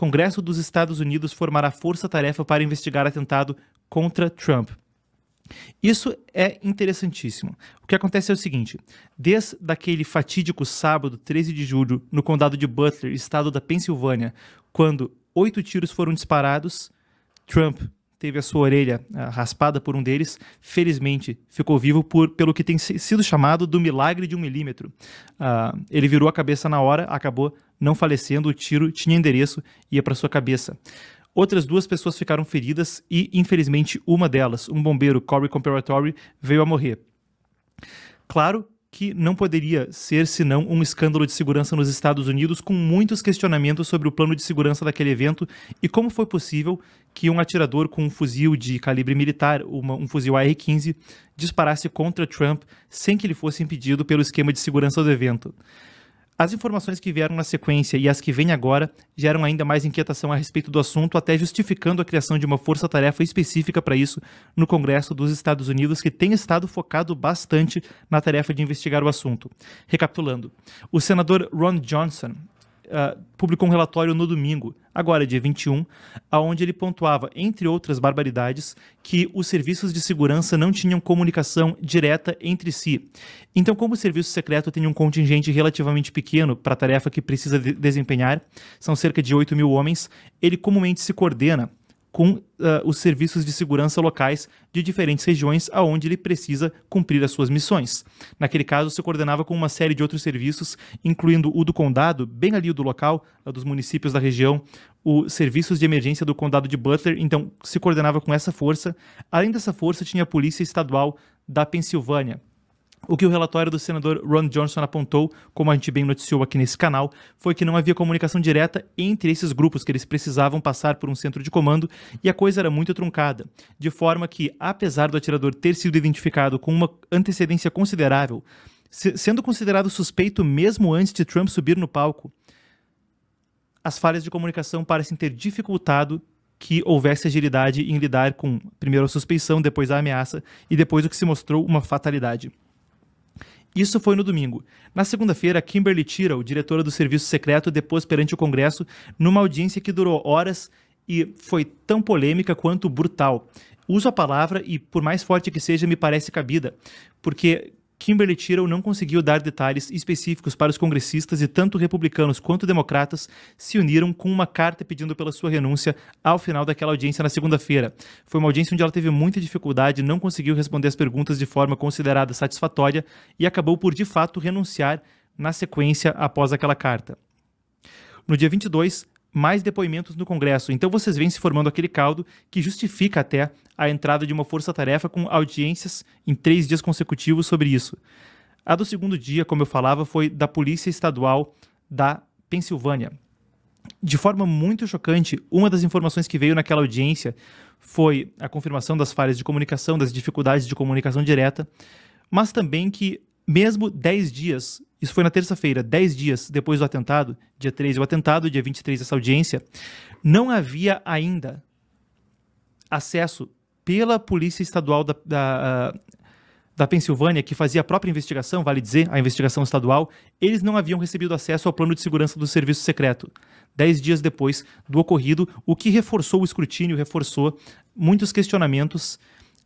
Congresso dos Estados Unidos formará força-tarefa para investigar atentado contra Trump. Isso é interessantíssimo. O que acontece é o seguinte: desde aquele fatídico sábado 13 de julho, no condado de Butler, estado da Pensilvânia, quando oito tiros foram disparados, Trump teve a sua orelha ah, raspada por um deles, felizmente ficou vivo por, pelo que tem sido chamado do milagre de um milímetro. Uh, ele virou a cabeça na hora, acabou não falecendo, o tiro tinha endereço, ia para sua cabeça. Outras duas pessoas ficaram feridas e, infelizmente, uma delas, um bombeiro, Corey Comparatory, veio a morrer. Claro que não poderia ser senão um escândalo de segurança nos Estados Unidos, com muitos questionamentos sobre o plano de segurança daquele evento e como foi possível que um atirador com um fuzil de calibre militar, uma, um fuzil AR-15, disparasse contra Trump sem que ele fosse impedido pelo esquema de segurança do evento. As informações que vieram na sequência e as que vêm agora geram ainda mais inquietação a respeito do assunto, até justificando a criação de uma força-tarefa específica para isso no Congresso dos Estados Unidos, que tem estado focado bastante na tarefa de investigar o assunto. Recapitulando, o senador Ron Johnson, uh, publicou um relatório no domingo, agora dia 21, aonde ele pontuava, entre outras barbaridades, que os serviços de segurança não tinham comunicação direta entre si. Então, como o serviço secreto tem um contingente relativamente pequeno para a tarefa que precisa de desempenhar, são cerca de 8 mil homens, ele comumente se coordena com uh, os serviços de segurança locais de diferentes regiões aonde ele precisa cumprir as suas missões. Naquele caso, se coordenava com uma série de outros serviços, incluindo o do condado, bem ali do local, uh, dos municípios da região, os serviços de emergência do condado de Butler, então se coordenava com essa força. Além dessa força, tinha a polícia estadual da Pensilvânia, o que o relatório do senador Ron Johnson apontou, como a gente bem noticiou aqui nesse canal, foi que não havia comunicação direta entre esses grupos que eles precisavam passar por um centro de comando e a coisa era muito truncada, de forma que, apesar do atirador ter sido identificado com uma antecedência considerável, sendo considerado suspeito mesmo antes de Trump subir no palco, as falhas de comunicação parecem ter dificultado que houvesse agilidade em lidar com primeiro a suspeição, depois a ameaça e depois o que se mostrou uma fatalidade. Isso foi no domingo. Na segunda-feira, Kimberly Tyrrell, diretora do Serviço Secreto, depôs perante o Congresso numa audiência que durou horas e foi tão polêmica quanto brutal. Uso a palavra e, por mais forte que seja, me parece cabida, porque Kimberly Tyrrell não conseguiu dar detalhes específicos para os congressistas e tanto republicanos quanto democratas se uniram com uma carta pedindo pela sua renúncia ao final daquela audiência na segunda-feira. Foi uma audiência onde ela teve muita dificuldade, não conseguiu responder as perguntas de forma considerada satisfatória e acabou por de fato renunciar na sequência após aquela carta. No dia 22, mais depoimentos no Congresso. Então vocês vêm se formando aquele caldo que justifica até a entrada de uma força-tarefa com audiências em três dias consecutivos sobre isso. A do segundo dia, como eu falava, foi da Polícia Estadual da Pensilvânia. De forma muito chocante, uma das informações que veio naquela audiência foi a confirmação das falhas de comunicação, das dificuldades de comunicação direta, mas também que, mesmo 10 dias isso foi na terça-feira, 10 dias depois do atentado, dia 13, é o atentado, dia 23, é essa audiência. Não havia ainda acesso pela Polícia Estadual da, da, ah, da Pensilvânia, que fazia a própria investigação, vale dizer, a investigação estadual, eles não haviam recebido acesso ao plano de segurança do serviço secreto. Dez dias depois do ocorrido, o que reforçou o escrutínio, reforçou muitos questionamentos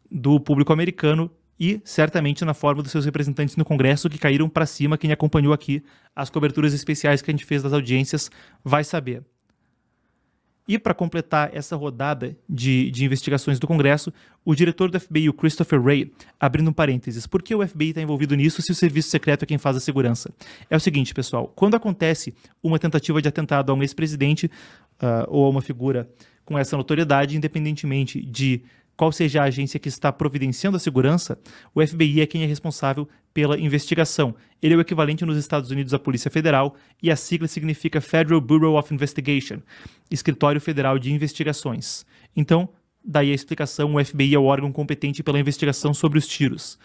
do público americano e certamente na forma dos seus representantes no Congresso que caíram para cima. Quem acompanhou aqui as coberturas especiais que a gente fez das audiências vai saber. E para completar essa rodada de, de, investigações do Congresso, o diretor do FBI, o Christopher Wray, abrindo um parênteses, por que o FBI está envolvido nisso se o serviço secreto é quem faz a segurança? É o seguinte, pessoal, quando acontece uma tentativa de atentado a um ex-presidente uh, ou a uma figura com essa notoriedade, independentemente de qual seja a agência que está providenciando a segurança, o FBI é quem é responsável pela investigação. Ele é o equivalente nos Estados Unidos à Polícia Federal e a sigla significa Federal Bureau of Investigation, Escritório Federal de Investigações. Então, daí a explicação, o FBI é o órgão competente pela investigação sobre os tiros.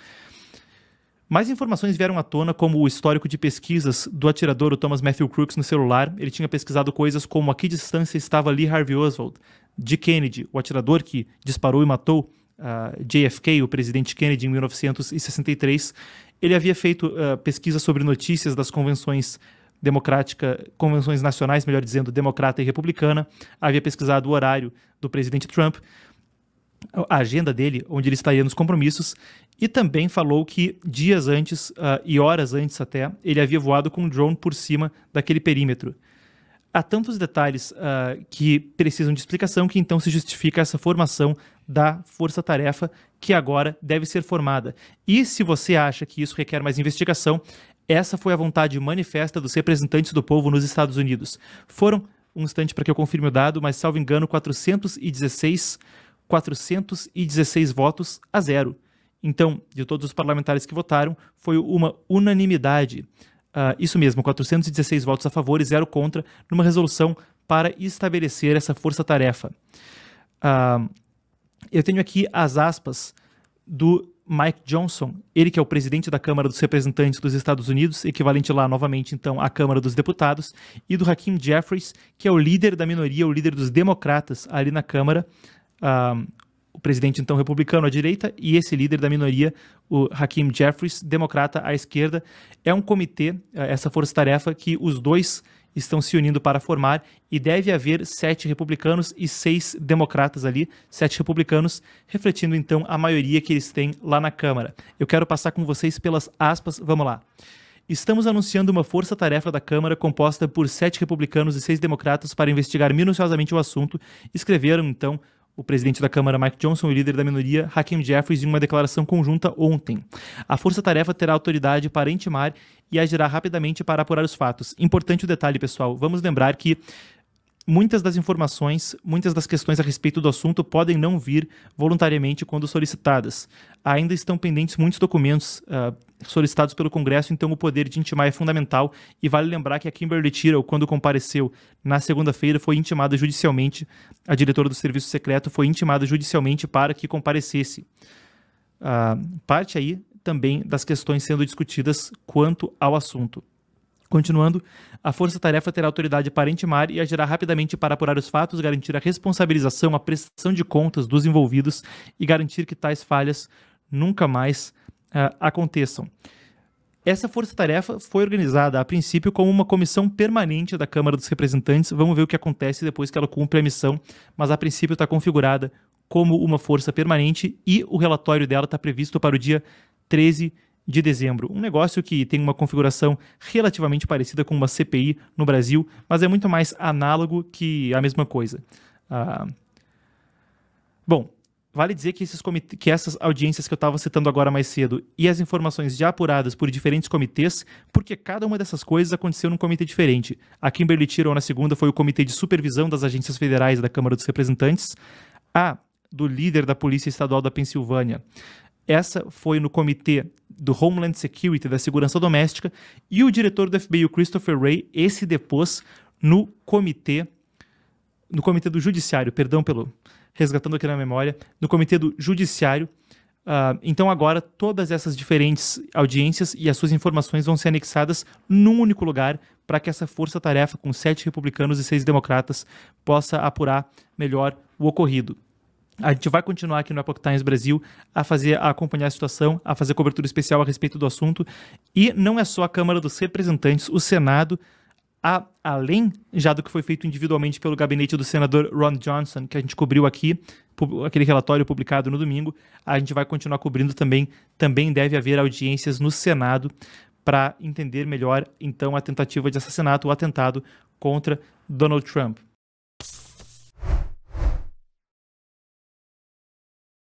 Mais informações vieram à tona, como o histórico de pesquisas do atirador Thomas Matthew Crooks no celular. Ele tinha pesquisado coisas como a que distância estava Lee Harvey Oswald de Kennedy, o atirador que disparou e matou uh, ah, JFK, o presidente Kennedy, em 1963, ele havia feito uh, pesquisa sobre notícias das convenções democrática, convenções nacionais, melhor dizendo, democrata e republicana, havia pesquisado o horário do presidente Trump, a agenda dele, onde ele estaria nos compromissos, e também falou que dias antes uh, e horas antes até, ele havia voado com um drone por cima daquele perímetro há tantos detalhes uh, que precisam de explicação que então se justifica essa formação da força-tarefa que agora deve ser formada. E se você acha que isso requer mais investigação, essa foi a vontade manifesta dos representantes do povo nos Estados Unidos. Foram, um instante para que eu confirme o dado, mas salvo engano, 416, 416 votos a zero. Então, de todos os parlamentares que votaram, foi uma unanimidade. Uh, isso mesmo, 416 votos a favor e zero contra, numa resolução para estabelecer essa força-tarefa. Uh, eu tenho aqui as aspas do Mike Johnson, ele que é o presidente da Câmara dos Representantes dos Estados Unidos, equivalente lá novamente então à Câmara dos Deputados, e do Hakim Jeffries, que é o líder da minoria, o líder dos democratas ali na Câmara, uh, o presidente então republicano à direita e esse líder da minoria, o Hakim Jeffries, democrata à esquerda. É um comitê, eh, essa força-tarefa que os dois estão se unindo para formar e deve haver sete republicanos e seis democratas ali, sete republicanos, refletindo então a maioria que eles têm lá na Câmara. Eu quero passar com vocês pelas aspas, vamos lá. Estamos anunciando uma força-tarefa da Câmara composta por sete republicanos e seis democratas para investigar minuciosamente o assunto, escreveram então o presidente da Câmara Mike Johnson e o líder da minoria Hakim Jeffries em uma declaração conjunta ontem. A força-tarefa terá autoridade para intimar e agirá rapidamente para apurar os fatos. Importante o detalhe, pessoal. Vamos lembrar que Muitas das informações, muitas das questões a respeito do assunto podem não vir voluntariamente quando solicitadas. Ainda estão pendentes muitos documentos uh, solicitados pelo Congresso, então o poder de intimar é fundamental. E vale lembrar que a Kimberly Tyrrell, quando compareceu na segunda-feira, foi intimada judicialmente, a diretora do Serviço Secreto foi intimada judicialmente para que comparecesse. Uh, parte aí também das questões sendo discutidas quanto ao assunto. Continuando, a força-tarefa terá autoridade para intimar e agirá rapidamente para apurar os fatos, garantir a responsabilização, a prestação de contas dos envolvidos e garantir que tais falhas nunca mais uh, aconteçam. Essa força-tarefa foi organizada, a princípio, como uma comissão permanente da Câmara dos Representantes. Vamos ver o que acontece depois que ela cumpre a missão, mas a princípio está configurada como uma força permanente e o relatório dela está previsto para o dia 13 de de dezembro. Um negócio que tem uma configuração relativamente parecida com uma CPI no Brasil, mas é muito mais análogo que a mesma coisa. Ah, bom, Vale dizer que, esses que essas audiências que eu estava citando agora mais cedo e as informações já apuradas por diferentes comitês, porque cada uma dessas coisas aconteceu num comitê diferente. A Kimberly Tiro, na segunda, foi o Comitê de Supervisão das Agências Federais da Câmara dos Representantes. A do líder da Polícia Estadual da Pensilvânia. Essa foi no Comitê do Homeland Security, da Segurança Doméstica, e o diretor do FBI, o Christopher Wray, esse depôs no comitê no comitê do judiciário, perdão pelo resgatando aqui na memória, no comitê do judiciário. Uh, então agora todas essas diferentes audiências e as suas informações vão ser anexadas num único lugar para que essa força-tarefa com sete republicanos e seis democratas possa apurar melhor o ocorrido. A gente vai continuar aqui no Epoch Times Brasil a fazer a acompanhar a situação, a fazer cobertura especial a respeito do assunto. E não é só a Câmara dos Representantes, o Senado, a, além já do que foi feito individualmente pelo gabinete do senador Ron Johnson, que a gente cobriu aqui, aquele relatório publicado no domingo, a gente vai continuar cobrindo também. Também deve haver audiências no Senado para entender melhor então a tentativa de assassinato, o atentado contra Donald Trump.